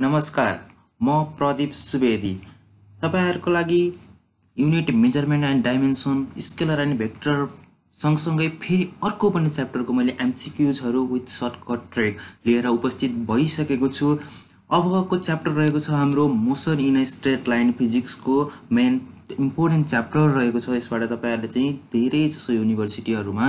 नमस्कार म प्रदीप सुवेदी तपाईँहरूको लागि unit measurement and dimension scalar and vector सँगसँगै फेरि अर्को पनि च्याप्टरको मैले एमसिक्युजहरू विथ सर्टकट ट्रेक लिएर उपस्थित भइसकेको छु अबको च्याप्टर रहेको छ हाम्रो motion in a straight line फिजिक्सको मेन इम्पोर्टेन्ट च्याप्टर रहेको छ यसबाट तपाईँहरूले चाहिँ धेरै जसो युनिभर्सिटीहरूमा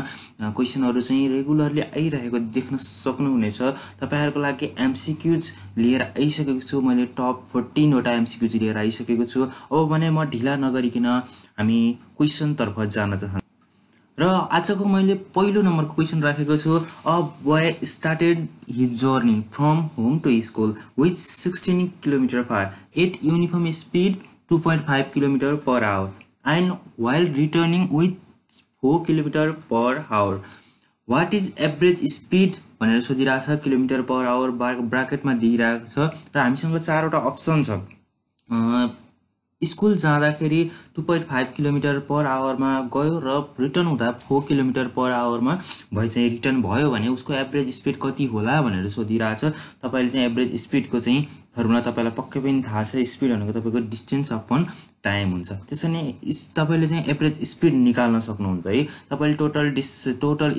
क्वेसनहरू चाहिँ रेगुलरली आइरहेको देख्न सक्नुहुनेछ तपाईँहरूको लागि एमसिक्युज लिएर आइसकेको छु मैले टप फोर्टिनवटा एमसिक्युज लिएर आइसकेको छु अब भने म ढिला नगरिकन हामी क्वेसनतर्फ जान चाहन्छु र आजको मैले पहिलो नम्बरको क्वेसन राखेको छु a boy started his journey from home to school with sixteen kilometre far at uniform speed 2.5 km per hour and while returning with 4 km per hour what is average speed भनेर सोधिरहेको छ kilometre per our ब्राकेटमा दिइरहेको छ र हामीसँग चारवटा option छ school जाँदाखेरि two point five kilometre per आवरमा गयो र रिटर्न हुँदा फोर किलोमिटर पर आवरमा भए चाहिँ रिटर्न भयो भने उसको एभरेज स्पिड कति होला भनेर छ तपाईँले चाहिँ एभरेज स्पिडको चाहिँ फर्मुला तपाईँलाई पक्कै पनि थाहा छ स्पिड भनेको तपाईँको डिस्टेन्स अपन टाइम हुन्छ त्यसरी नै तपाईँले चाहिँ एभरेज स्पिड निकाल्न सक्नुहुन्छ है तपाईँले टोटल डिस् टोटल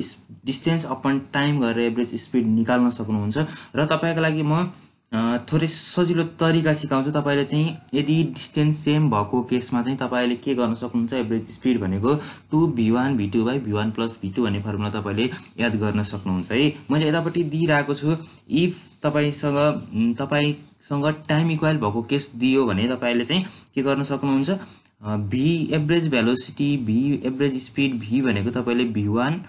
डिस्टेन्स अपन टाइम गरेर एभरेज स्पिड निकाल्न सक्नुहुन्छ र तपाईँको लागि म थोरै सजिलो तरिका सिकाउँछु तपाईँले चाहिँ यदि डिस्टेन्स सेम भएको केसमा चाहिँ तपाईँले के गर्न सक्नुहुन्छ एभरेज स्पिड भनेको two v one v two by v one plus V two भन्ने फर्मुला तपाईँले याद गर्न सक्नुहुन्छ है मैले यतापट्टि दिइरहेको छु इफ तपाईँसँग तपाईँसँग टाइम इक्वाइल भएको केस दियो भने तपाईँले चाहिँ के गर्न सक्नुहुन्छ v average velocity v average speed v भनेको तपाईँले v one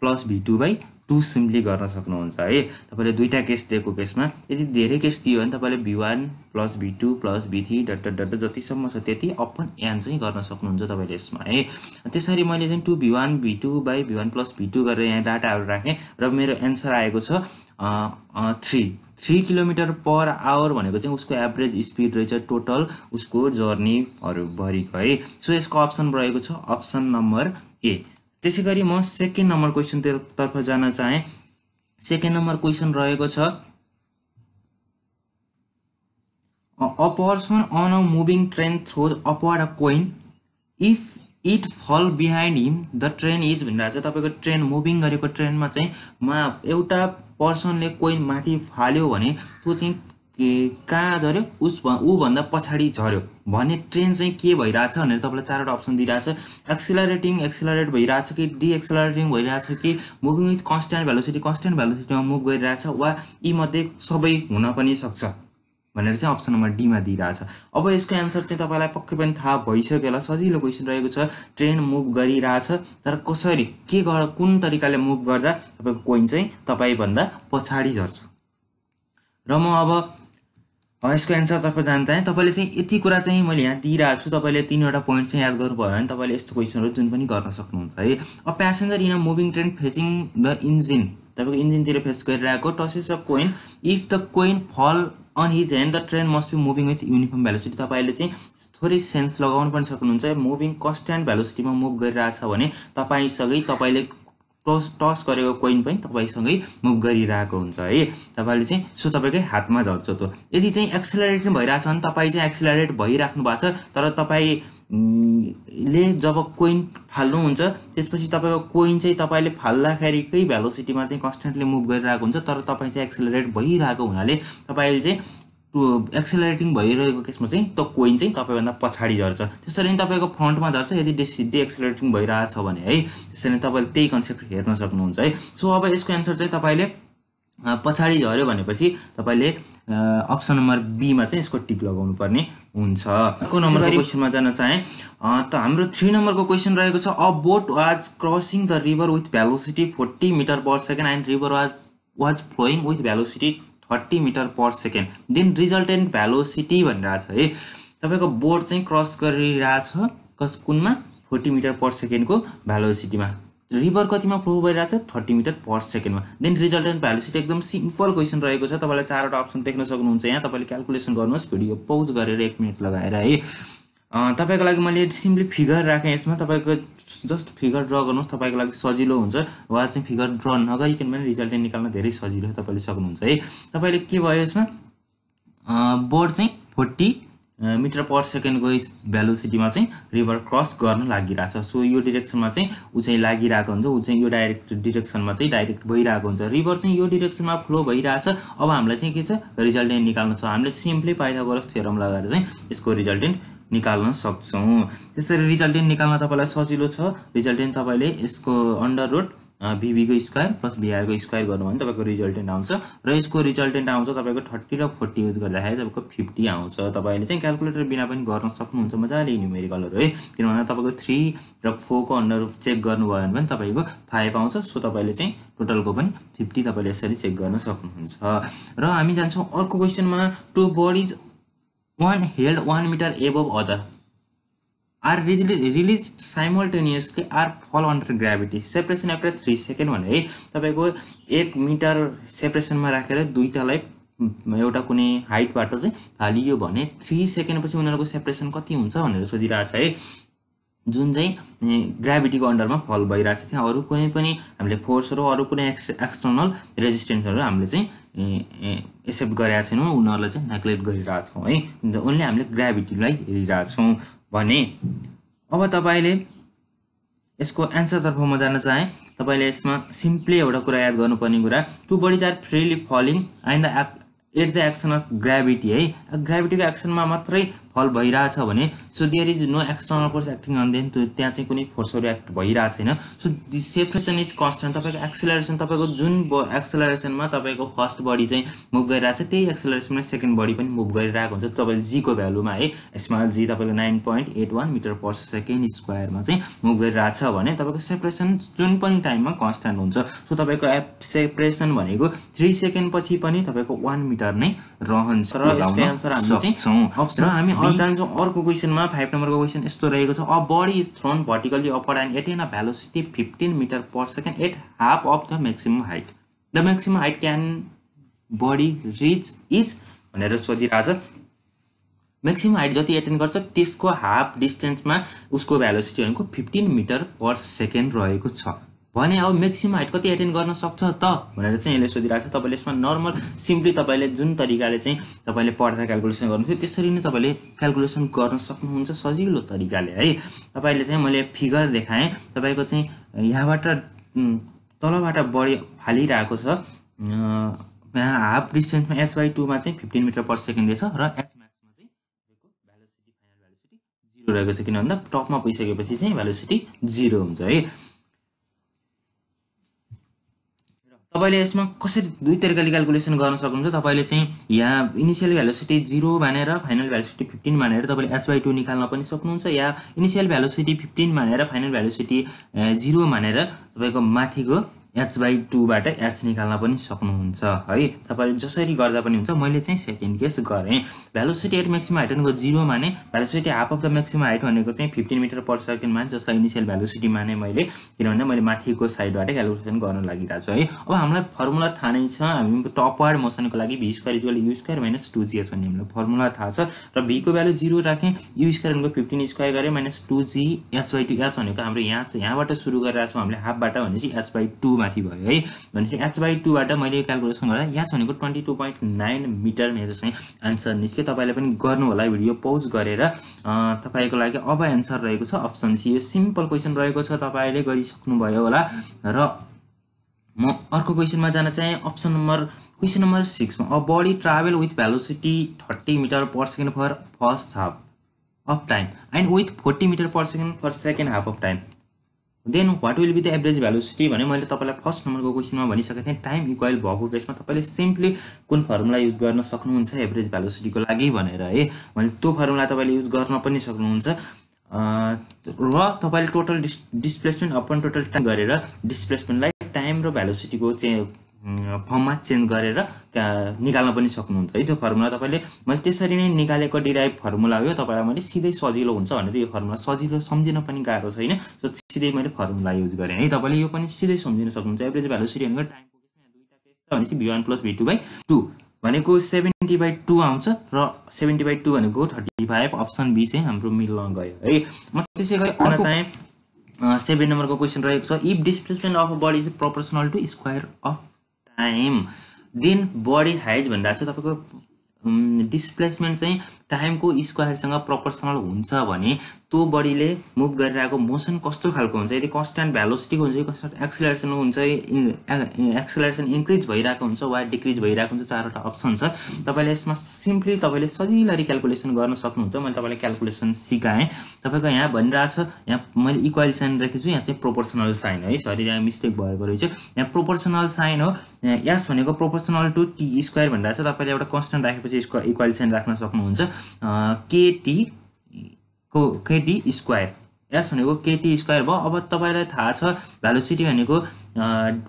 plus V two by two simply गर्न सक्नुहुन्छ है तपाईँले दुईवटा केस दिएको केसमा यदि धेरै केस दियो भने तपाईँले भी वान प्लस भी two plus v three dot dot जतिसम्म छ त्यति अपन एन चाहिँ गर्न सक्नुहुन्छ तपाईँले यसमा है त्यसरी मैले चाहिँ two v one v two by v one plus V two गरेर यहाँ डाटाहरू राखेँ र मेरो एन्सर आएको छ three three kilometre per hour भनेको चाहिँ उसको एभरेज स्पिड रहेछ टोटल उसको जर्नीहरूभरिको है सो यसको अप्सन रहेको छ अप्सन नम्बर ए त्यसै गरी म सेकेन्ड नम्बर क्वेसनतर्फ जान चाहेँ सेकेन्ड नम्बर क्वेसन रहेको छ a person on a moving train throw upper a coin if it fall behind him the train is भनेर चाहिँ तपाईँको ट्रेन मुभिङ गरेको ट्रेनमा चाहिँ मा एउटा पर्सनले कोइन माथि फाल्यो भने त्यो चाहिँ के कहाँ झऱ्यो उस भन्दा पछाडि झऱ्यो भने ट्रेन चाहिँ के भइरहेछ भनेर तपाईँलाई चारवटा अप्सन दिइरहेछ एक्सिलरेटिङ एक्सिलरेट भइरहेछ कि डिएक्सिलरेटिङ भइरहेछ कि moving with constant velocity constant भेलोसिटीमा मुभ गरिरहेछ वा यीमध्ये सबै हुन पनि सक्छ भनेर चाहिँ अप्सन नम्बर डीमा दिइरहेछ अब यसको एन्सर चाहिँ तपाईँलाई पक्कै पनि थाहा भइसक्यो होला सजिलो क्वेसन रहेको छ ट्रेन मुभ गरिरहेछ तर कसरी के गर कुन तरिकाले मुभ गर्दा तपाईँको कोइन चाहिँ तपाईँभन्दा पछाडि झर्छ र म अब यसको एन्सर तर्फ जान तपाईँले चाहिँ यति कुरा चाहिँ मैले यहाँ दिइरहेको छु तपाईँले तिनवटा पोइन्ट चाहिँ याद गर्नुभयो भने तपाईँले यस्तो क्वेसनहरू जुन पनि गर्न सक्नुहुन्छ है अब passenger in a moving train facing the engine तपाईँको इन्जिनतिर फेस गरिरहेको tosses a coin if the coin fall on his hand the train must be moving with uniform velocity तपाईँले चाहिँ थोरै सेन्स लगाउनु पनि सक्नुहुन्छ मुभिङ कन्सट्यान्ट भ्यालोसिटीमा मुभ गरिरहेछ भने तपाईँसँगै तपाईँले टस टस गरेको कोइन पनि तपाईँसँगै मुभ गरिरहेको हुन्छ है तपाईँले चाहिँ सो तपाईँकै हातमा झर्छ त्यो यदि चाहिँ एक्सिलरेट नै भइरहेछ भने तपाईँ चाहिँ एक्सिलरेट भइराख्नु भएको छ तर तपाईँले जब कोइन फाल्नुहुन्छ त्यसपछि तपाईँको कोइन चाहिँ तपाईँले फाल्दाखेरिकै भ्यालोसिटीमा चाहिँ कन्सटेन्टली मुभ गरिरहेको हुन्छ तर तपाईँ चाहिँ एक्सिलरेट भइरहेको हुनाले तपाईँले चाहिँ एक्सेलरेटिङ भइरहेको केसमा चाहिँ त्यो कोइन चाहिँ तपाईँभन्दा पछाडि झर्छ त्यसरी नै तपाईँको फ्रन्टमा झर्छ यदि डेसि एक्सेलरेटिङ भइरहेछ भने है त्यसरी नै तपाईँले त्यही कन्सेप्ट हेर्न सक्नुहुन्छ है सो अब यसको एन्सर चाहिँ तपाईँले पछाडि झऱ्यो भनेपछि तपाईँले अप्सन नम्बर बीमा चाहिँ यसको टिक लगाउनु पर्ने हुन्छ अर्को नम्बरको क्वेसनमा जान चाहे त हाम्रो थ्री नम्बरको क्वेसन रहेको छ a boat was crossing the river with velocity forty metre per second and river was was flowing with velocity thirty metre per second then resultant velocity भनिरहेछ है तपाईँको बोर्ड चाहिँ क्रस गरिरहेछ कस कुनमा फोर्टी मिटर पर सेकेन्डको भ्यालोसिटीमा river कतिमा प्रुभ भइरहेछ थर्टी मिटर पर सेकेन्डमा देन रिजल्टेन्ट भ्यालोसिटी एकदम सिम्पल क्वेसन रहेको छ तपाईँलाई चारवटा अप्सन देख्न सक्नुहुन्छ यहाँ तपाईँले क्यालकुलेसन गर्नुहोस् भिडियो पौज गरेर एक मिनट लगाएर है तपाईँको लागि मैले सिम्पली फिगर राखेँ यसमा तपाईँको जस्ट फिगर ड्र गर्नुहोस् तपाईँको लागि सजिलो हुन्छ वा चाहिँ फिगर ड्र नगरिकन पनि रिजल्ट निकाल्न धेरै सजिलो तपाईँले सक्नुहुन्छ है तपाईँले के भयो यसमा बोर्ड चाहिँ फोर्टी मिटर पर सेकेन्डको भ्यालोसिटीमा चाहिँ रिभर क्रस गर्न लागिरहेको छ सो यो डिरेक्सनमा चाहिँ ऊ चाहिँ लागिरहेको हुन्छ ऊ चाहिँ यो डाइरेक्ट डिरेक्सनमा चाहिँ डाइरेक्ट भइरहेको हुन्छ रिभर चाहिँ यो डिरेक्सनमा फ्लो भइरहेछ अब हामीलाई चाहिँ के छ रिजल्टेन्ट निकाल्नु छ हामीले सिम्पली पाइथागोरस थ्योरम लगाएर चाहिँ यसको रिजल्टेन्ट निकाल्न सक्छौँ त्यसरी रिजल्टेन्ट निकाल्न तपाईँलाई सजिलो छ रिजल्टेन्ट तपाईँले यसको अन्डर रोड भिभीको स्क्वायर प्लस भिआरको स्क्वायर गर्नु भने तपाईँको रिजल्टेन्ट आउँछ र यसको रिजल्टेन्ट आउँछ तपाईँको थर्टी र फोर्टी युज गर्दाखेरि तपाईँको फिफ्टी आउँछ तपाईँले चाहिँ क्यालकुलेटर बिना पनि गर्न सक्नुहुन्छ मजाले न्युमेरिकलहरू है किनभने तपाईँको थ्री र फोरको अन्डर चेक गर्नुभयो भने पनि तपाईँको फाइभ आउँछ सो तपाईँले चाहिँ टोटलको पनि फिफ्टी तपाईँले यसरी चेक गर्न सक्नुहुन्छ र हामी जान्छौँ अर्को क्वेसनमा two bodies held held one meter above other are released simultaneously are fall under gravity separation after 3 second भने है तपाईँको एक मिटर सेपरेसनमा राखेर दुईवटालाई एउटा कुनै हाइटबाट चाहिँ हालियो भने थ्री सेकेन्डपछि उनीहरूको सेपरेसन कति हुन्छ भनेर सोधिरहेछ है जुन चाहिँ ग्राभिटीको अन्डरमा फल भइरहेको छ त्यहाँ अरू कुनै पनि हामीले फोर्सहरू अरू कुनै एक्स एक्सटर्नल रेजिस्टेन्सहरू हामीले चाहिँ एक्सेप्ट गरेका छैनौँ उनीहरूलाई चाहिँ नेग्लेक्ट गरिरहेछौँ है ओन्ली हामीले ग्राभिटीलाई हेरिरहेछौँ भने अब तपाईँले यसको एन्सरतर्फ म जान चाहेँ तपाईँले यसमा सिम्पली एउटा कुरा याद गर्नुपर्ने कुरा two bodies are freely falling and the at the action of gravity है ग्राभिटीको एक्सनमा मात्रै फल भइरहेछ भने so there is no external force acting on then त्यहाँ चाहिँ कुनै फोर्सहरू एक्ट भइरहेको छैन so the separation is constant तपाईँको एक्सेलरेसन तपाईँको जुन एक्सेलरेसनमा तपाईँको फर्स्ट बडी चाहिँ मुभ गरिरहेको छ त्यही एक्सेलरेसनमा सेकेन्ड बडी पनि मुभ गरिरहेको हुन्छ तपाईँले जीको भ्यालुमा है स्मल जी तपाईँको nine point eight one metre per second स्क्वायरमा चाहिँ मुभ गरिरहेछ भने तपाईँको सेपरेसन जुन पनि टाइममा कन्सटेन्ट हुन्छ सो तपाईँको एप सेपरेसन भनेको थ्री सेकेन्ड पछि पनि तपाईँको वान मिटर नै रहन्छ र यसको एन्सर हामी चाहिँ र हामी जान्छौँ अर्को क्वेसनमा फाइभ नम्बरको क्वेसन यस्तो रहेको छ a body is thrown vertically upward and at an a velocity fifteen metre per second at half of the maximum height the maximum height can body reach is भनेर सोधिरहेछ म्याक्सिमम हाइट जति attain गर्छ त्यसको half डिस्टेन्समा उसको velocity भनेको fifteen metre per second रहेको छ भने अब म्याक्सिमम हाइट कति एटेन्ड गर्न सक्छ त भनेर चाहिँ यसले सोधिरहेको छ तपाईँले यसमा नर्मल सिम्पली तपाईँले जुन तरिकाले चाहिँ तपाईँले पढ्दा क्यालकुलेसन गर्नुहुन्थ्यो त्यसरी नै तपाईँले क्यालकुलेसन गर्न सक्नुहुन्छ सजिलो तरिकाले है तपाईँले चाहिँ मैले फिगर देखाएँ तपाईँको चाहिँ यहाँबाट तलबाट बढी फालिरहेको छ यहाँ हाफ डिस्टेन्समा एच बाई टूमा चाहिँ फिफ्टिन मिटर पर सेकेन्ड रहेछ र एच म्याक्समा चाहिँ भ्यालोसिटी फाइनल भ्यालोसिटी जिरो रहेको छ किन भन्दा टपमा पुगिसकेपछि चाहिँ भ्यालोसिटी जिरो हुन्छ है तपाईँले यसमा कसरी दुई तरिकाले क्यालकुलेसन गर्न सक्नुहुन्छ तपाईँले चाहिँ यहाँ इनिसियल भ्यालोसिटी जिरो भनेर फाइनल भ्यालोसिटी फिफ्टिन भनेर तपाईँले एच बाई टू निकाल्न पनि सक्नुहुन्छ या इनिसियल भ्यालोसिटी फिफ्टिन भनेर फाइनल भ्यालोसिटी जिरो भनेर तपाईँको माथिको एच बाई टूबाट एच निकाल्न पनि सक्नुहुन्छ है तपाईँले जसरी गर्दा पनि हुन्छ मैले चाहिँ सेकेन्ड केस गरेँ भ्यालोसिटी एट म्याक्सिमम हाइट भनेको जिरो माने velocity half of the maximum height भनेको चाहिँ फिफ्टिन मिटर पर सेकेन्ड माने जसलाई इनिसियल भ्यालोसिटी माने मैले किनभने मैले माथिको साइडबाट क्यालकुलेसन गर्न लागिरहेको छु है अब हामीलाई फर्मुला थाहा नै छ हामी टपवार्ड मोसनको लागि V square equal u square minus two H भन्ने हामीलाई फर्मुला थाहा छ र भीको भ्यालु जिरो राखेँ यु स्क्वायर भनेको फिफ्टिन स्क्वायर गरेँ minus two g H by two H भनेको हाम्रो यहाँ यहाँबाट सुरु गरिरहेको छौँ हामीले हाफबाट भनेपछि एच बाई टू माथि भयो है भनेपछि एच बाई टूबाट मैले क्यालकुलेसन गर्दा याच भनेको twenty two point nine metre मेरो चाहिँ एन्सर निस्क्यो तपाईँले पनि गर्नु होला भिडियो पोज गरेर तपाईँको लागि अब एन्सर रहेको छ अप्सन सी यो सिम्पल क्वेसन रहेको छ तपाईँले गरिसक्नुभयो होला र म अर्को क्वेसनमा जान चाहेँ अप्सन नम्बर क्वेसन नम्बर सिक्समा a body travel with velocity thirty metre per second for first half of time and with forty metre per second for second half of time then what will be the average velocity भने मैले तपाईँलाई first नम्बरको क्वेसनमा भनिसकेको थिएँ time इक्वाइल भएको केसमा तपाईँले simply कुन फर्मुला युज गर्न सक्नुहुन्छ एभरेज भ्यालुसिटीको लागि भनेर है मैले त्यो फर्मुला तपाईँले युज गर्न पनि सक्नुहुन्छ र तपाईँले total dis displacement upon total time गरेर डिस्प्लेसमेन्टलाई टाइम र भ्यालुसिटीको चाहिँ फर्ममा चेन्ज गरेर निकाल्न पनि सक्नुहुन्छ है त्यो फर्मुला तपाईँले मैले त्यसरी नै निकालेको डिराइभ फर्मुला हो तपाईँलाई मैले सिधै सजिलो हुन्छ भनेर यो फर्मुला सजिलो सम्झिन पनि गाह्रो छैन सो सिधै मैले फर्मुला युज गरेँ है तपाईँले यो पनि सिधै सम्झिन सक्नुहुन्छ एभरेज भ्यालु भनेको टाइम भनेपछि one plus V two by two भनेको सेभेन्टी बाई टू आउँछ र सेभेन्टी बाई टू भनेको थर्टी फाइभ अप्सन बी चाहिँ हाम्रो मिल्न गयो है म त्यसै गरी अन चाहिँ सेभेन नम्बरको क्वेसन रहेको छ if displacement of body is proportional to square of time then body हाइज भन्दा चाहिँ तपाईँको डिस्प्लेसमेन्ट चाहिँ टाइमको स्क्वायरसँग प्रपोर्सनल हुन्छ भने त्यो बडीले मुभ गरिरहेको मोसन कस्तो खालको हुन्छ यदि कन्सट्यान्ट भ्यालोसिटीको हुन्छ कि कन्सट्यान्ट एक्सिलेरेसन हुन्छ एक्सिलरेसन इन्क्रिज uh, भइरहेको हुन्छ वा डिक्रिज भइरहेको हुन्छ चारवटा अप्सन छ तपाईँले यसमा सिम्पली तपाईँले सजिलै क्यालकुलेसन गर्न सक्नुहुन्छ मैले तपाईँलाई क्यालकुलेसन सिकाएँ तपाईँको यहाँ भनिरहेको छ यहाँ मैले इक्वल साइन राखेको छु यहाँ चाहिँ प्रोपोर्सनल साइन है सरी यहाँ मिस्टेक भएको रहेछ यहाँ प्रोपोर्सनल साइन हो यस भनेको प्रोपोर्सनल टु टी स्क्वायर भनिरहेको छ तपाईँले एउटा कन्सट्यान्ट राखेपछि इक्वल साइन राख्न सक्नुहुन्छ केटी को केटी स्क्वायर एस भनेको केटी स्क्वायर भयो अब तपाईँलाई थाहा छ भ्यालोसिटी भनेको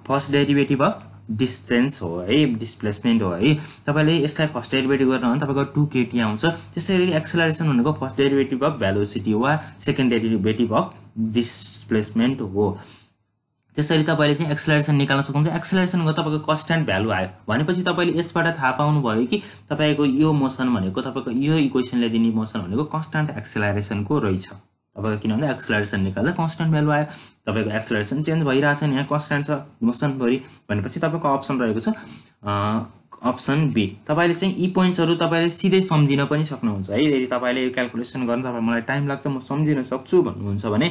फर्स्ट डेरिभेटिभ अफ डिस्टेन्स हो है डिस्प्लेसमेन्ट हो है तपाईँले यसलाई फर्स्ट डेरिभेटिभ गर्नु भने तपाईँको टु केटी आउँछ त्यसरी एक्सलरेसन भनेको फर्स्ट डेरिभेटिभ अफ भ्यालोसिटी वा सेकेन्ड डेरिभेटिभ अफ डिस्प्लेसमेन्ट हो त्यसरी तपाईँले चाहिँ एक्सलरेसन निकाल्न सक्नुहुन्छ एक्सलरेसनको तपाईँको कस्ट भ्यालु आयो भनेपछि तपाईँले यसबाट थाहा पाउनुभयो कि तपाईँको यो मोसन भनेको तपाईँको यो इक्वेसनले दिने मोसन भनेको कन्सट्यान्ट एक्सलरेसनको रहेछ तपाईँको किन भन्दा निकाल्दा कन्सट्यान्ट भ्यालु आयो तपाईँको एक्सलेरेसन चेन्ज भइरहेछ यहाँ कन्सट्यान्ट छ मोसनभरि भनेपछि तपाईँको अप्सन रहेको छ अप्सन बी तपाईँले चाहिँ यी पोइन्ट्सहरू तपाईँले सिधै सम्झिन पनि सक्नुहुन्छ है यदि तपाईँले यो क्यालकुलेसन गर्न तपाईँ मलाई टाइम लाग्छ म सम्झिन सक्छु भन्नुहुन्छ भने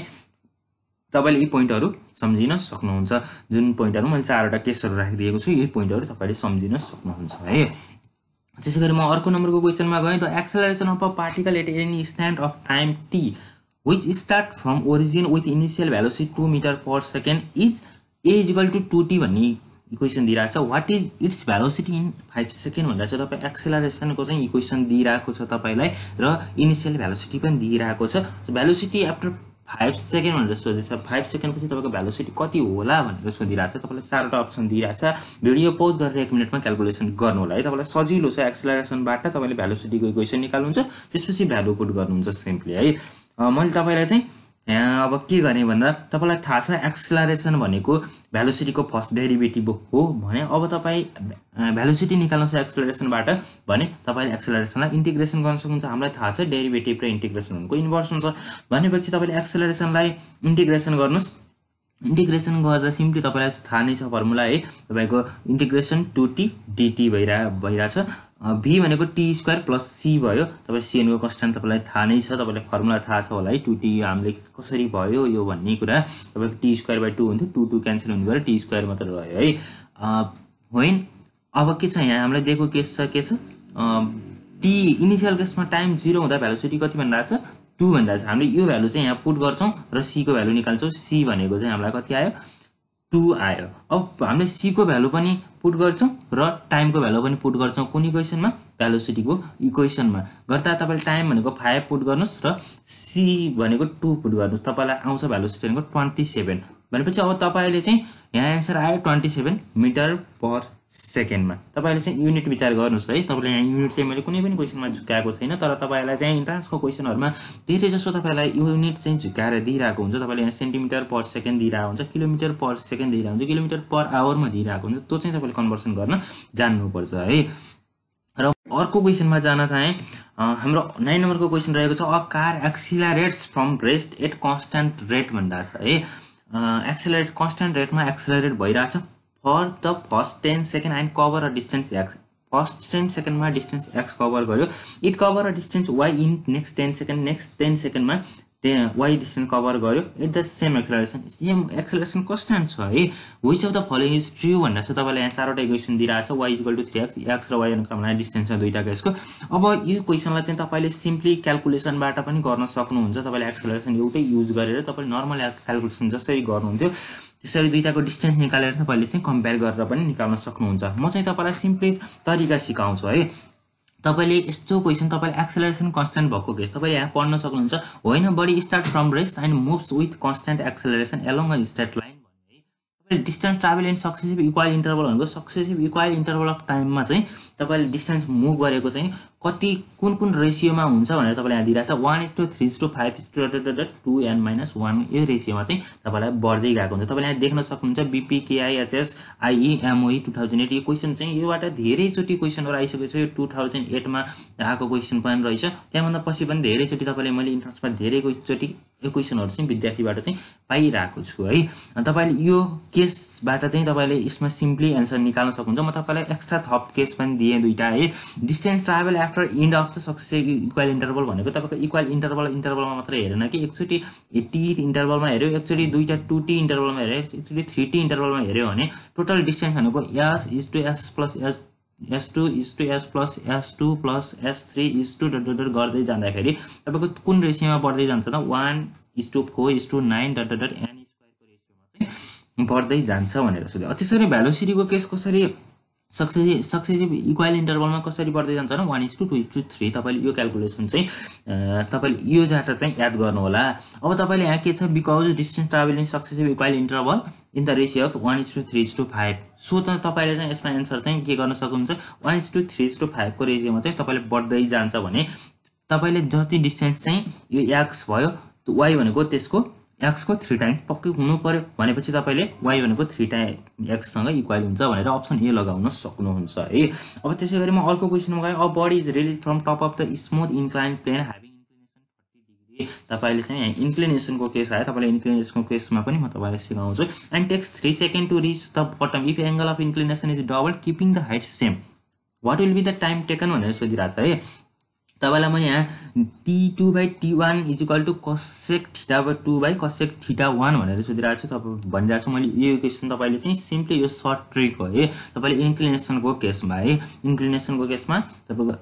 तपाईँले यी पोइन्टहरू सम्झिन सक्नुहुन्छ जुन पोइन्टहरू मैले चारवटा केसहरू राखिदिएको छु यी पोइन्टहरू तपाईँले सम्झिन सक्नुहुन्छ है त्यसै गरी म अर्को नम्बरको क्वेसनमा गएँ त acceleration of a particle at any stand of time T which start from origin with initial velocity two metre per second is A equal to two T भन्ने इक्वेसन दिइरहेको छ what is its velocity in five second भनेर चाहिँ तपाईँ एक्सेलरेसनको चाहिँ equation दिइरहेको छ तपाईँलाई र इनिसियल भ्यालोसिटी पनि दिइरहेको छ भ्यालोसिटी आफ्टर फाइभ सेकेन्ड भनेर सोधेछ फाइभ सेकेन्डपछि तपाईँको भ्यालुसिटी कति होला भनेर सोधिरहेको छ तपाईँलाई चारवटा अप्सन दिइरहेको छ भिडियो पोज गरेर एक मिनटमा क्यालकुलेसन गर्नु होला है तपाईँलाई सजिलो छ एक्सलेरेसनबाट तपाईँले भ्यालोसिटीको इक्वेसन निकाल्नुहुन्छ त्यसपछि भ्यालु कोड गर्नुहुन्छ सिम्पली है मैले तपाईँलाई चाहिँ यहाँ अब के गर्ने भन्दा तपाईँलाई थाहा छ एक्सलरेसन भनेको भ्यालुसिटीको फर्स्ट डेरिभेटिभ हो भने अब तपाईँ भ्यालुसिटी निकाल्नु छ एक्सलारेसनबाट भने तपाईँले एक्सलरेसनलाई इन्टिग्रेसन गर्न सक्नुहुन्छ हामीलाई थाहा छ डेरिभेटिभ र इन्टिग्रेसन हुनुको इन्भर्स हुन्छ भनेपछि तपाईँले एक्सलारेसनलाई इन्टिग्रेसन गर्नुहोस् इन्टिग्रेसन गर्दा सिम्पली तपाईँलाई थाहा नै छ फर्मुला है तपाईँको इन्टिग्रेसन टु टी डिटी भइरह भइरहेछ भी भनेको टी स्क्वायर प्लस सी भयो तपाईँ सिएनको कन्सट्यान्ट तपाईँलाई थाहा नै छ तपाईँलाई फर्मुला थाहा छ होला है टु टी हामीले कसरी भयो यो भन्ने कुरा तपाईँको टी स्क्वायर बाई टू हुन्थ्यो टु टू क्यान्सल हुने भएर टी स्क्वायर मात्र रह्यो है होइन अब के छ यहाँ हामीलाई दिएको केस छ के छ टी इनिसियल केसमा टाइम जिरो हुँदा भ्यालुसिटी कति भन्दा छ टू भन्दा छ हामीले यो भ्यालु चाहिँ यहाँ पुट गर्छौँ र सीको भ्यालु निकाल्छौँ सी भनेको चाहिँ हामीलाई कति आयो टू आयो अब हामीले सीको भ्यालु पनि पुट गर्छौँ र टाइमको भ्यालु पनि पुट गर्छौँ कुन इक्वेसनमा भ्यालोसिटीको इक्वेसनमा गर्दा तपाईँले टाइम भनेको फाइभ पुट गर्नुहोस् र सी भनेको टू पुट गर्नुहोस् तपाईँलाई आउँछ भ्यालोसिटी भनेको ट्वेन्टी सेभेन भनेपछि अब तपाईँले चाहिँ यहाँ एन्सर आयो ट्वेन्टी सेभेन मिटर पर सेकेन्डमा तपाईँले चाहिँ युनिट विचार गर्नुहोस् है तपाईँले यहाँ युनिट चाहिँ मैले कुनै पनि क्वेसनमा झुकाएको छैन तर तपाईँलाई चाहिँ इन्ट्रान्सको क्वेसनहरूमा धेरै जसो तपाईँलाई युनिट चाहिँ झुकाएर दिइरहेको हुन्छ तपाईँले यहाँ सेन्टिमिटर पर सेकेन्ड दिइरहेको हुन्छ किलोमिटर पर सेकेन्ड दिइरहेको हुन्छ किलोमिटर पर आवरमा दिइरहेको हुन्छ त्यो चाहिँ तपाईँले कन्भर्सन गर्न जान्नुपर्छ है र अर्को क्वेसनमा जान चाहेँ हाम्रो नाइन नम्बरको क्वेसन रहेको छ a car accelerates from rest at constant rate भन्दा छ है एक्सिलरेट कन्सट्यान्ट रेटमा एक्सिलरेट भइरहेछ for the first ten second and cover a distance X first ten सेकेन्डमा डिस्टेन्स एक्स कभर गर्यो it cover a distance Y in next ten second next ten सेकेन्डमा त्यहाँ Y distance cover गर्यो at the same acceleration same acceleration कस्तो time छ है which of the following is true भनेर चाहिँ तपाईँलाई यहाँ चारवटा इक्वेसन दिइरहेको छ Y equal to three X X र वाइ अनुक्रमलाई डिस्टेन्स छ दुइटाको यसको अब यो क्वेसनलाई चाहिँ तपाईँले सिम्पली क्यालकुलेसनबाट पनि गर्न सक्नुहुन्छ तपाईँले एक्सलेसन एउटै युज गरेर तपाईँले नर्मल क्यालकुलेसन जसरी गर्नुहुन्थ्यो त्यसरी दुइटाको डिस्टेन्स निकालेर तपाईँले चाहिँ कम्पेयर गरेर पनि निकाल्न सक्नुहुन्छ म चाहिँ तपाईँलाई सिम्पली तरिका सिकाउँछु है तपाईँले यस्तो क्वेसन तपाईँले एक्सेलरेसन कन्सटेन्ट भएको केस तपाईँ यहाँ पढ्न सक्नुहुन्छ होइन body start from rest and moves with constant acceleration along a straight line भन्ने तपाईँले distance travel and successive equal interval भनेको सक्सेसिभ इक्वाल इन्टरभल अफ टाइममा चाहिँ तपाईँले डिस्टेन्स मुभ गरेको चाहिँ कति कुन कुन रेसियोमा हुन्छ भनेर तपाईँलाई यहाँ दिइरहेको छ one is to three is to five is to two N minus one यो रेसियोमा चाहिँ तपाईँलाई बढ्दै गएको हुन्छ तपाईँले यहाँ देख्न सक्नुहुन्छ BPKIHS IEMOE two thousand eight यो क्वेसन चाहिँ योबाट धेरैचोटि क्वेसनहरू आइसकेको छ यो टू थाउजन्ड एटमा आएको क्वेसन पनि रहेछ त्यहाँभन्दा पछि पनि धेरैचोटि तपाईँले मैले इन्ट्रान्समा धेरैचोटि यो क्वेसनहरू चाहिँ विद्यार्थीबाट चाहिँ पाइरहेको छु है तपाईँले यो केसबाट चाहिँ तपाईँले यसमा सिम्पली एन्सर निकाल्न सक्नुहुन्छ म तपाईँलाई एक्स्ट्रा थप केस पनि दिएँ दुइटा है distance travel after end of the success equal interval भनेको तपाईँको इक्वल इन्टरभल इन्टरभलमा मात्रै हेरेन कि एकचोटि टी इन्टरभलमा हेऱ्यो एकचोटि दुईवटा टु टी इन्टरभलमा हेऱ्यो एकचोटि थ्री टी इन्टरभलमा हेऱ्यो भने टोटल डिस्टेन्स भनेको S is to S plus S S two is two S plus S two plus S three is two dot dot गर्दै जाँदाखेरि तपाईँको कुन रेसियोमा बढ्दै जान्छ त one is two four is two nine dot dot an स्क्वायरको रेसियोमा चाहिँ बढ्दै जान्छ भनेर सोध्यो त्यसरी भ्यालोसिटीको केस कसरी सक्सेसिभ सक्सेसिभ इक्वाल इन्टरभलमा कसरी बढ्दै जान्छ भने one is to two is to three तपाईँले यो क्यालकुलेसन चाहिँ तपाईँले यो डाटा चाहिँ याद होला अब तपाईँले यहाँ के छ because distance travel successive equal interval in the ratio of one is to three is to five so त तपाईँले चाहिँ यसमा एन्सर चाहिँ के गर्न सक्नुहुन्छ one is to three is to फाइभको रेसियोमा चाहिँ तपाईँले बढ्दै जान्छ भने तपाईँले जति डिस्टेन्स चाहिँ यो एक्स भयो वाइ भनेको त्यसको एक्सको थ्री टाइम पक्कै हुनु पऱ्यो भनेपछि तपाईँले वाइ भनेको थ्री टाइम एक्ससँग इक्वल हुन्छ भनेर अप्सन ए लगाउन सक्नुहुन्छ है अब त्यसै गरी म अर्को क्वेसनमा गएँ a body is release from top of the smooth incline plane having inclination thirty degree तपाईँले चाहिँ यहाँ इन्क्लिनेसनको केस आयो तपाईँले इन्क्लिनेसनको केसमा पनि म तपाईँलाई सिकाउँछु and takes three second to reach the bottom if angle of inclination is double keeping the height same what will be the time taken भनेर सोधिरहेको छ है तपाईँलाई म यहाँ T two by T one is equal to cosec theta by two by cosec theta one भनेर सोधिरहेको छु तपाईँ भनिरहेको छु मैले यो क्वेसन तपाईँले चाहिँ सिम्पली यो सर्ट ट्रिक हो है तपाईँले इन्क्लिनेसनको केसमा है इन्क्लिनेसनको केसमा तपाईँको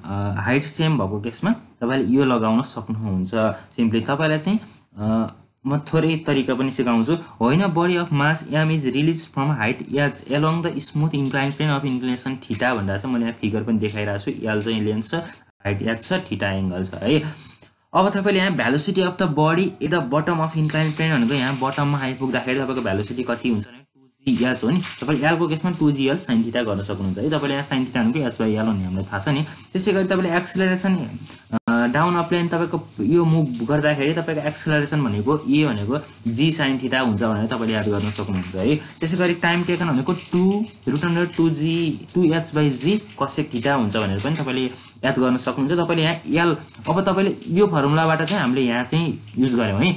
हाइट सेम भएको केसमा तपाईँले यो लगाउन सक्नुहुन्छ सिम्पली तपाईँलाई चाहिँ म थोरै तरिका पनि सिकाउँछु होइन body of mass M is release from height H along the smooth incline plane of inclination theta भनेर चाहिँ मैले यहाँ फिगर पनि देखाइरहेको छु एल चाहिँ लेन्स छ फाइभ याद छ ठिटा एङ्गल छ है अब तपाईँले यहाँ velocity of the body a the bottom of incline plane भनेको यहाँ बटममा आइपुग्दाखेरि तपाईँको भ्यालोसिटी कति हुन्छ भने टु जिएल्स हो नि तपाईँले एलको केसमा टु एल साइन थिटा गर्न सक्नुहुन्छ है तपाईँले यहाँ साइन थिटा भनेको वाइ एल भन्ने हामीलाई थाहा छ नि त्यसै गरी तपाईँले एक्सिलेरेसन डाउन अप्लाइन तपाईँको यो मुभ गर्दाखेरि तपाईँको एक्सलरेसन भनेको ए भनेको जी साइन थिटा हुन्छ भनेर तपाईँले याद गर्न सक्नुहुन्छ है त्यसै गरी टाइम टेकन भनेको to root under two G two H by G cosec theta हुन्छ भनेर पनि तपाईँले याद गर्न सक्नुहुन्छ तपाईँले यहाँ एल अब तपाईँले यो फर्मुलाबाट चाहिँ हामीले यहाँ चाहिँ युज गऱ्यौँ है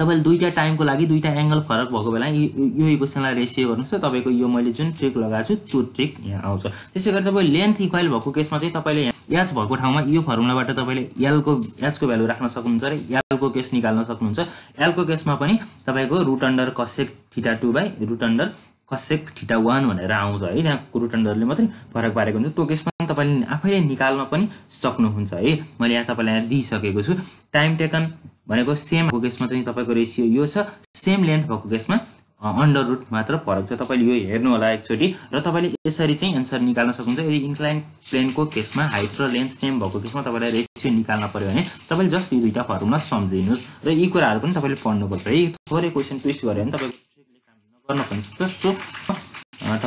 तपाईँले दुईवटा टाइमको लागि दुईवटा एङ्गल फरक भएको बेला यो इक्वेसनलाई रेसियो गर्नुहोस् तपाईँको यो मैले जुन ट्रिक लगाएको छु त्यो ट्रिक यहाँ आउँछ त्यसै गरी तपाईँ लेन्थ इक्वाइल भएको केसमा चाहिँ तपाईँले एच भएको ठाउँमा यो फर्मुलाबाट तपाईँले एलको एचको भ्यालु राख्न सक्नुहुन्छ र एलको केस निकाल्न सक्नुहुन्छ एलको केसमा पनि तपाईँको root under cosec theta two by root under cosec theta one भनेर आउँछ है त्यहाँको रुट अन्डरले मात्रै फरक पारेको हुन्छ त्यो केसमा तपाईँले आफैले निकाल्न पनि सक्नुहुन्छ है मैले यहाँ तपाईँलाई यहाँ दिइसकेको छु टाइम टेकन भनेको सेम भएको केसमा चाहिँ तपाईँको रेसियो यो छ सेम लेन्थ भएको केसमा अन्डर रुट मात्र फरक छ तपाईँले यो हेर्नु होला एकचोटि र तपाईँले यसरी चाहिँ एन्सर निकाल्न सक्नुहुन्छ यदि इन्क्लाइन प्लेनको केसमा हाइट र लेन्थ सेम भएको केसमा तपाईँलाई रेसियो निकाल्न पऱ्यो भने तपाईँले जस्ट यो दुईवटा फर्मुला सम्झिनुहोस् र यी कुराहरू पनि तपाईँले पढ्नुपर्छ है थोरै क्वेसन ट्विस्ट गऱ्यो भने तपाईँको गर्न पनि सक्छ सो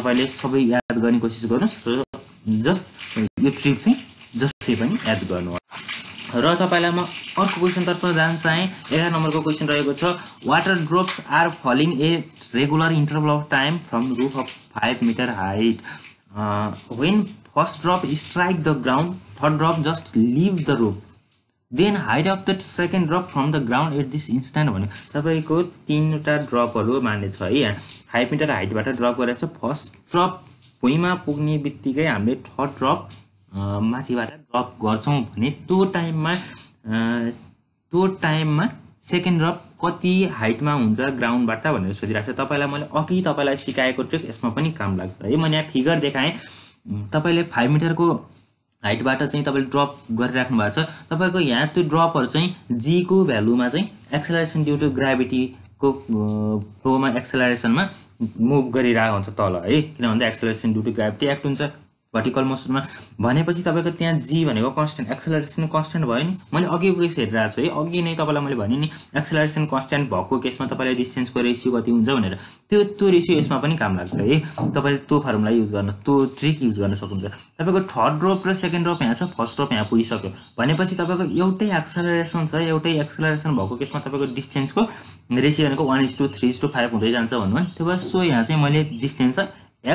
तपाईँले सबै याद गर्ने कोसिस गर्नुहोस् जस्ट यो ट्रिक चाहिँ जसै पनि याद गर्नुहोस् र तपाईँलाई म अर्को क्वेसनतर्फ जान चाहेँ एघार नम्बरको क्वेसन रहेको छ water drops are falling a regular interval of time from roof of five metre height when first drop strike the ground third drop just leave the roof then height of the second drop from the ground at this instant भन्यो तपाईँको तिनवटा ड्रपहरू मानेछ है यहाँ five metre हाइटबाट drop गरेको छ first drop भुइँमा पुग्ने बित्तिकै हामीले थर्ड ड्रप माथिबाट ड्रप गर्छौँ भने त्यो टाइममा त्यो टाइममा सेकेन्ड ड्रप कति हाइटमा हुन्छ ग्राउन्डबाट भनेर सोधिरहेको छ तपाईँलाई मैले अघि तपाईँलाई सिकाएको ट्रिक यसमा पनि काम लाग्छ है मैले यहाँ फिगर देखाएँ तपाईँले फाइभ मिटरको हाइटबाट चाहिँ तपाईँले ड्रप गरिराख्नु भएको छ तपाईँको यहाँ त्यो ड्रपहरू चाहिँ जीको भ्यालुमा चाहिँ एक्सलेरेसन ड्यु टु ग्राभिटीको फ्लोमा एक्सलेरेसनमा मुभ गरिरहेको हुन्छ तल है किन भन्दा acceleration due to gravity act हुन्छ भर्टिकल मोसनमा भनेपछि तपाईँको त्यहाँ जी भनेको कन्सटेन्ट एक्सलरेसन कन्सटेन्ट भयो नि मैले अघिको केस हेरिरहेको छु है अघि नै तपाईँलाई मैले भनेँ नि एक्सलरेसन कन्सटेन्ट भएको केसमा तपाईँलाई डिस्टेन्सको रेसियो कति हुन्छ भनेर त्यो त्यो रेसियो यसमा पनि काम लाग्छ है तपाईँले त्यो फर्मुला युज गर्न त्यो ट्रिक युज गर्न सक्नुहुन्छ तपाईँको थर्ड रोप र सेकेन्ड रोप यहाँ छ फर्स्ट रोप यहाँ पुगिसक्यो भनेपछि तपाईँको एउटै एक्सलरेसन छ एउटै एक्सलरेसन भएको केसमा तपाईँको डिस्टेन्सको रेसियो भनेको one is to three is to five हुँदै जान्छ भन्नु त्यो भएर सो यहाँ चाहिँ मैले डिस्टेन्स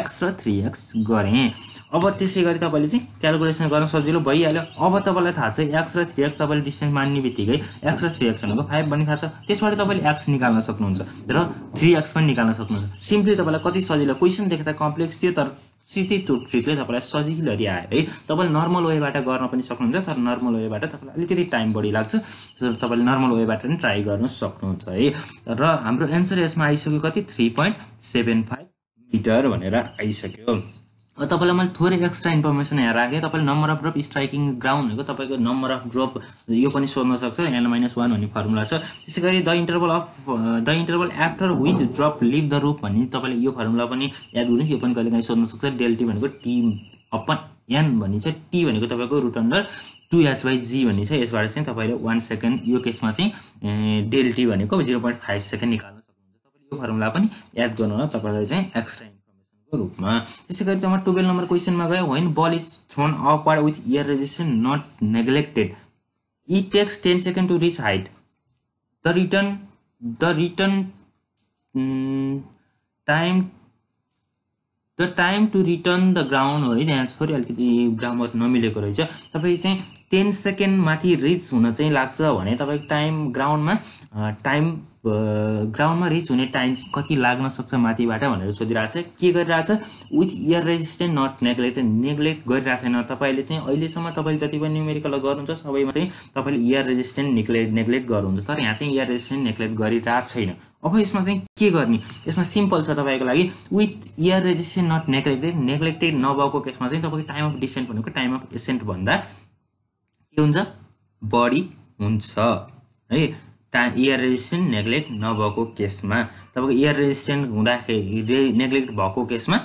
एक्स र थ्री एक्स गरेँ अब त्यसै गरी तपाईँले चाहिँ क्यालकुलेसन गर्न सजिलो भइहाल्यो अब तपाईँलाई थाहा छ एक्स र थ्री एक्स तपाईँले डिस्टेन्स मान्ने बित्तिकै एक्स र थ्री एक्स भनेको फाइभ भन्ने थाहा छ त्यसबाट तपाईँले एक्स निकाल्न सक्नुहुन्छ र थ्री एक्स पनि निकाल्न सक्नुहुन्छ सिम्पली तपाईँलाई कति सजिलो क्वेसन देख्दा कम्प्लेक्स थियो तर सिधै त्यो ट्रिकले तपाईँलाई सजिलोरी आयो है तपाईँले नर्मल वेबाट गर्न पनि सक्नुहुन्छ तर नर्मल वेबाट तपाईँलाई अलिकति टाइम बढी लाग्छ तपाईँले नर्मल वेबाट पनि ट्राई गर्न सक्नुहुन्छ है र हाम्रो एन्सर यसमा आइसक्यो कति three point seven five metre भनेर आइसक्यो तपाईँलाई मैले थोरै एक्स्ट्रा इन्फर्मेसन यहाँ राखेँ तपाईँले number of drop striking ground भनेको तपाईँको नम्बर अफ ड्रप यो पनि सोध्न सक्छ एन माइनस वान भन्ने फर्मुला छ त्यसै गरी the interval of the interval after which drop leave the roof भन्ने तपाईँले यो फर्मुला पनि याद गर्नुहोस् यो पनि कहिले काहीँ सोध्न सक्छ डेल्टी भनेको टी अपन एन भन्ने चाहिँ टी भनेको तपाईँको root under two H by G भन्ने छ यसबाट चाहिँ तपाईँले वान सेकेन्ड यो केसमा चाहिँ डेल्टी भनेको जिरो पोइन्ट फाइभ सेकेन्ड निकाल्न सक्नुहुन्छ तपाईँले यो फर्मुला पनि याद गर्नु होला तपाईँलाई चाहिँ एक्स्ट्रा रूपमा त्यसै गरी तपाईँ टुवेल्भ नम्बर क्वेसनमा गयो होइन ball is thrown upward with air resistance not neglected it takes ten second to reach height the return the return time the time to return the ground है यहाँ छोरी अलिकति ग्रामर नमिलेको रहेछ तपाईँ चाहिँ टेन सेकेन्ड माथि रिच हुन चाहिँ लाग्छ भने तपाईँको टाइम ग्राउन्डमा टाइम ग्राउन्डमा रिच हुने टाइम कति लाग्न सक्छ माथिबाट भनेर सोधिरहेको छ के गरिरहेछ with air resistant not neglect neglect गरिरहेको छैन तपाईँले चाहिँ अहिलेसम्म तपाईँले जति पनि न्युमेरिकल गर्नुहुन्छ सबैमा चाहिँ तपाईँले इयर रेजिस्टेन्ट नेग्लेक्ट नेग्लेक्ट गर्नुहुन्छ तर यहाँ चाहिँ इयर रेजिस्टेन्ट नेग्लेक्ट गरिरहेको छैन अब यसमा चाहिँ के गर्ने यसमा सिम्पल छ तपाईँको लागि with air resistant not neglected neglected नभएको केसमा चाहिँ तपाईँको टाइम अफ डिसेन्ट भनेको टाइम अफ एसेन्ट भन्दा के हुन्छ बढी हुन्छ है इयर रेजिस्टेन्ट नेग्लेक्ट नभएको केसमा तपाईँको इयर रेजिस्टेन्ट हुँदाखेरि रे नेग्लेक्ट भएको केसमा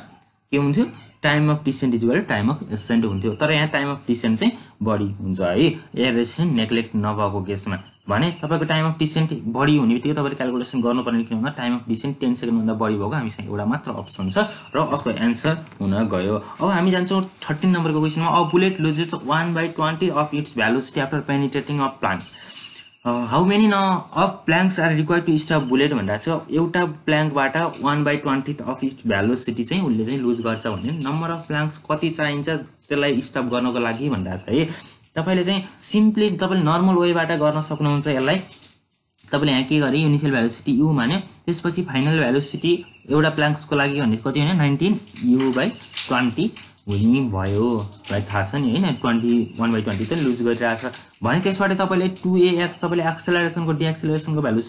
के हुन्थ्यो time of descent is well time of ascent हुन्थ्यो तर यहाँ टाइम अफ डिसेन्ट चाहिँ बढी हुन्छ है इयर रेजिस्टेन्ट नेग्लेक्ट नभएको केसमा भने तपाईँको टाइम अफ डिसेन्ट बढी हुने बित्तिकै तपाईँले क्यालकुलेसन गर्नुपर्ने किन भन्दा टाइम अफ डिसेन्ट टेन सेकेन्डभन्दा बढी भएको हामीसँग एउटा मात्र अप्सन छ र अर्को एन्सर हुन गयो अब हामी जान्छौँ थर्टिन नम्बरको क्वेसनमा a bullet loses one by twenty of its velocity after penetrating of plant how many N of planks are require to stop bullet भनेर छ एउटा प्ल्याङ्कबाट वान बाई ट्वेन्टी अफ इस्ट भ्यालोसिटी चाहिँ उसले चाहिँ लुज गर्छ भने नम्बर अफ प्ल्याङ्क्स कति चाहिन्छ त्यसलाई स्टप गर्नको लागि भनेर छ है तपाईँले चाहिँ सिम्पली तपाईँले नर्मल वेबाट गर्न सक्नुहुन्छ यसलाई तपाईँले यहाँ के गरेँ युनिसियल भ्यालोसिटी यु माने त्यसपछि फाइनल भ्यालोसिटी एउटा प्ल्याङ्क्सको लागि भने कति होइन नाइन्टिन यु बाई ट्वेन्टी हुने भयो लाई थाहा छ नि होइन ट्वेन्टी वान बाई ट्वेन्टी त लुज गरिरहेको छ भने त्यसबाट तपाईँले टु एएक्स तपाईँले एक्सेलरेसनको डिएक्सेलरेसनको भ्यालु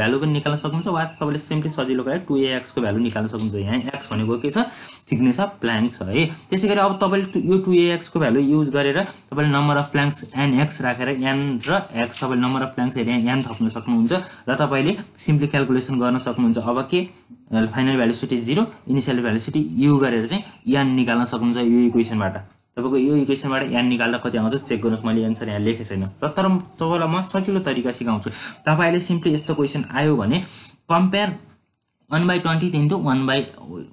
भ्यालु पनि निकाल्न सक्नुहुन्छ वा तपाईँले सिम्पली सजिलो गरेर टु एएक्सको भ्यालु निकाल्न सक्नुहुन्छ यहाँ एक्स भनेको के छ थिक्नेस अफ प्लाङ्क छ है त्यसै गरी अब तपाईँले यो टु एएक्सको भ्यालु युज गरेर तपाईँले number of planks N X राखेर एन र एक्स तपाईँले नम्बर अफ प्लाङ्क्स हेरेर एन थप्न सक्नुहुन्छ र तपाईँले सिम्पली क्यालकुलेसन गर्न सक्नुहुन्छ अब के final velocity zero initial velocity U गरेर चाहिँ एन निकाल्न सक्नुहुन्छ यो इक्वेसनबाट तपाईँको यो इक्वेसनबाट एन निकाल्दा कति आउँछ चेक गर्नुहोस् मैले एन्सर यहाँ लेखेको छैन र तर तपाईँलाई म सजिलो तरिका सिकाउँछु तपाईँले सिम्पली यस्तो क्वेसन आयो भने compare one by twenty into one by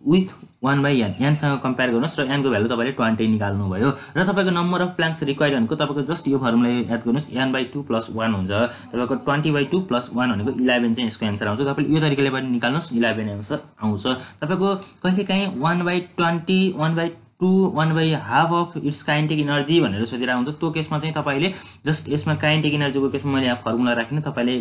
with one by n एनसँग कम्पेयर गर्नुहोस् र एनको भ्यालु तपाईँले ट्वेन्टी निकाल्नुभयो र तपाईँको नम्बर अफ प्लाङ्क्स रिक्वायर भनेको तपाईँको जस्ट यो फर्मुला याद गर्नुहोस् n by two plus one हुन्छ तपाईँको twenty by two plus one भनेको इलेभेन चाहिँ यसको एन्सर आउँछ तपाईँले यो तरिकाले पनि निकाल्नुहोस् इलेभेन एन्सर आउँछ तपाईँको कहिलेकाहीँ one by twenty one by two one by half of its kinetic energy भनेर सोधिरहेको हुन्छ त्यो केसमा चाहिँ तपाईँले जस्ट यसमा काइन्टेक इनर्जीको केसमा मैले यहाँ फर्मुला राखेँ तपाईँले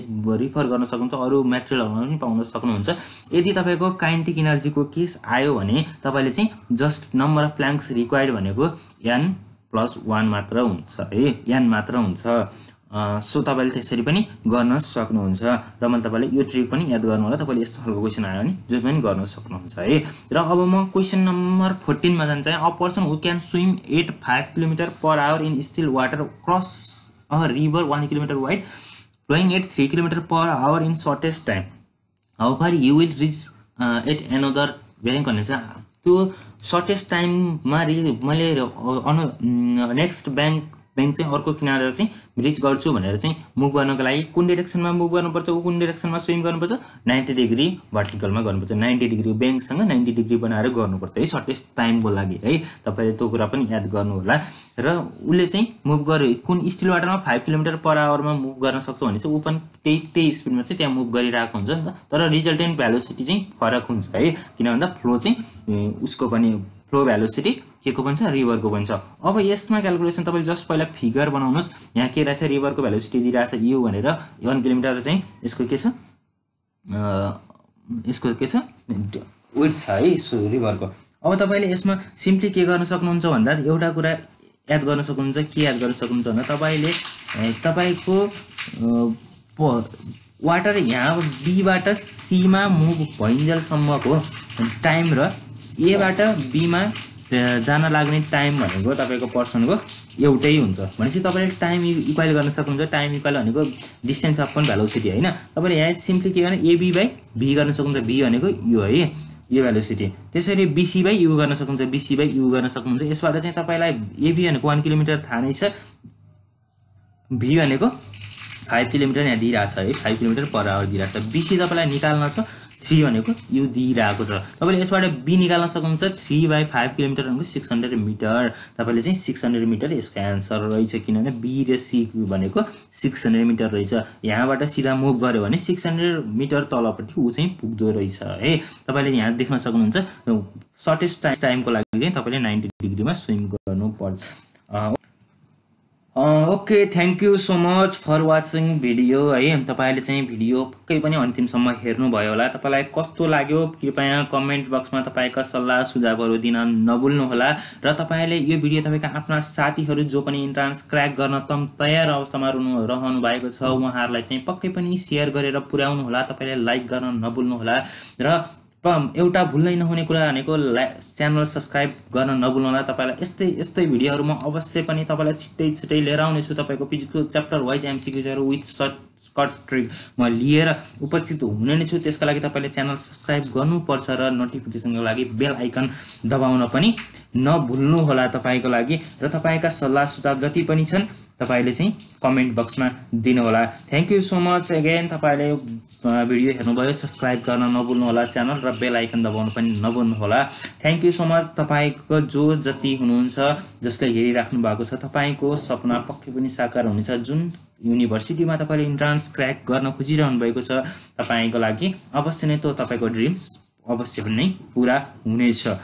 रिफर गर्न सक्नुहुन्छ अरू मेटेरियलहरूमा पनि पाउन सक्नुहुन्छ यदि तपाईँको काइन्टिक इनर्जीको केस आयो भने तपाईँले चाहिँ just number of planks required भनेको एन प्लस वान मात्र हुन्छ है एन मात्र हुन्छ सो तपाईँले त्यसरी पनि गर्न सक्नुहुन्छ र मैले तपाईँले यो ट्रिक पनि याद गर्नु होला तपाईँले यस्तो खालको क्वेसन आयो भने जो पनि गर्न सक्नुहुन्छ है र अब म क्वेसन नम्बर फोर्टिनमा जान्छ a person who can swim at five kilometre per hour in still water cross a river one kilometre wide flowing at three kilometre per hour in shortest time how far you will reach at another bank भन्ने चाहिँ त्यो shortest टाइममा रि मैले on next bank bank चाहिँ अर्को किनार चाहिँ ब्रिज गर्छु भनेर चाहिँ मुभ गर्नको लागि कुन डिरेक्सनमा मुभ गर्नुपर्छ ऊ कुन डिरेक्सनमा स्विम गर्नुपर्छ नाइन्टी डिग्री भर्टिकलमा गर्नुपर्छ नाइन्टी डिग्री ब्याङ्कसँग नाइन्टी डिग्री बनाएर गर्नुपर्छ है सर्टेस्ट टाइमको लागि है तपाईँले त्यो कुरा पनि याद गर्नुहोला र उसले चाहिँ मुभ गर्यो कुन स्टिल वाटरमा फाइभ किलोमिटर पर आवरमा मुभ गर्न सक्छ भने चाहिँ ऊ पनि त्यही त्यही स्पिडमा चाहिँ त्यहाँ मुभ गरिरहेको हुन्छ नि त तर रिजल्टेन्ट भ्यालोसिटी चाहिँ फरक हुन्छ है किन भन्दा फ्लो चाहिँ उसको पनि फ्लो भ्यालोसिटी के को बन्छ रिभरको बन्छ अब यसमा क्यालकुलेसन तपाईँले जस्ट पहिला फिगर बनाउनुहोस् यहाँ के रहेछ रिभरको भ्यालुसिटी दिइरहेछ यु भनेर वान किलोमिटर चाहिँ यसको के छ यसको के छ विथ छ है सो रिभरको अब तपाईँले यसमा सिम्पली के गर्न सक्नुहुन्छ भन्दा एउटा कुरा याद गर्न सक्नुहुन्छ के याद गर्न सक्नुहुन्छ भन्दा तपाईँले तपाईँको वाटर यहाँ बीबाट सीमा मुभ भइन्जेलसम्मको टाइम र एबाट बीमा जान लाग्ने टाइम भनेको तपाईँको पर्सनको एउटै हुन्छ भनेपछि तपाईँले टाइम इक्वाइल गर्न सक्नुहुन्छ टाइम इक्वाल भनेको डिस्टेन्स अफ भ्यालोसिटी होइन तपाईँले यहाँ सिम्पली के गर्ने एबी बाई भी गर्न सक्नुहुन्छ भी भनेको यो है यो भ्यालोसिटी त्यसरी बिसी बाई यु गर्न सक्नुहुन्छ बिसी बाई यु गर्न सक्नुहुन्छ यसबाट चाहिँ तपाईँलाई एबी भनेको वान किलोमिटर थाहा नै छ भी भनेको फाइभ किलोमिटर यहाँ दिइरहेको छ है फाइभ किलोमिटर पर आवर दिइरहेको छ बिसी तपाईँलाई निकाल्न छ थ्री भनेको यो दिइरहेको छ तपाईँले यसबाट बी निकाल्न सक्नुहुन्छ थ्री बाई फाइभ किलोमिटर भनेको सिक्स हन्ड्रेड मिटर तपाईँले चाहिँ सिक्स हन्ड्रेड मिटर यसको एन्सर रहेछ किनभने बी र सी भनेको सिक्स हन्ड्रेड मिटर रहेछ यहाँबाट सिधा मुभ गऱ्यो भने सिक्स हन्ड्रेड मिटर तलपट्टि ऊ चाहिँ पुग्दो रहेछ है तपाईँले यहाँ देख्न सक्नुहुन्छ सर्टेस्ट टाइम टाइमको लागि चाहिँ तपाईँले नाइन्टी डिग्रीमा स्विम गर्नुपर्छ okay thank you so much for watching video है तपाईँले चाहिँ भिडियो पक्कै पनि अन्तिमसम्म हेर्नुभयो होला तपाईँलाई कस्तो लाग्यो कृपया कमेन्ट बक्समा तपाईँका सल्लाह सुझावहरू दिन नभुल्नुहोला र तपाईँले यो भिडियो तपाईँका आफ्ना साथीहरू जो पनि इन्ट्रान्स क्र्याक गर्न तम तयार अवस्थामा रुनु रहनु भएको छ उहाँहरूलाई चाहिँ पक्कै पनि सेयर गरेर पुर्याउनुहोला तपाईँले लाइक गर्न नभुल्नुहोला र र एउटा भुल्नै नहुने कुरा भनेको लाइक च्यानल सब्सक्राइब गर्न नभुल्नुहोला तपाईँलाई यस्तै यस्तै भिडियोहरू म अवश्य पनि तपाईँलाई छिट्टै छिट्टै लिएर आउनेछु तपाईँको पिजिकको च्याप्टर वाइज एमसिक्युजहरू विथ सर्ट कट ट्रिक म लिएर उपस्थित हुने नै छु त्यसको लागि तपाईँले च्यानल सब्सक्राइब गर्नुपर्छ र नोटिफिकेसनको लागि बेल आइकन दबाउन पनि नभुल्नुहोला तपाईँको लागि र तपाईँका सल्लाह सुझाव जति पनि छन् तपाईँले चाहिँ कमेन्ट बक्समा दिनुहोला thank you so much again तपाईँले भिडियो हेर्नुभयो सब्सक्राइब गर्न नबुल्नुहोला च्यानल र बेल आइकन दबाउनु पनि नबुल्नुहोला थ्याङ्क यू सो मच तपाईँको जो जति हुनुहुन्छ जसले हेरिराख्नु भएको छ तपाईँको सपना पक्कै पनि साकार हुनेछ जुन युनिभर्सिटीमा तपाईँले इन्ट्रान्स क्र्याक गर्न खोजिरहनु भएको छ तपाईँको लागि अवश्य नै त्यो तपाईँको ड्रिम्स अवश्य पनि पुरा हुनेछ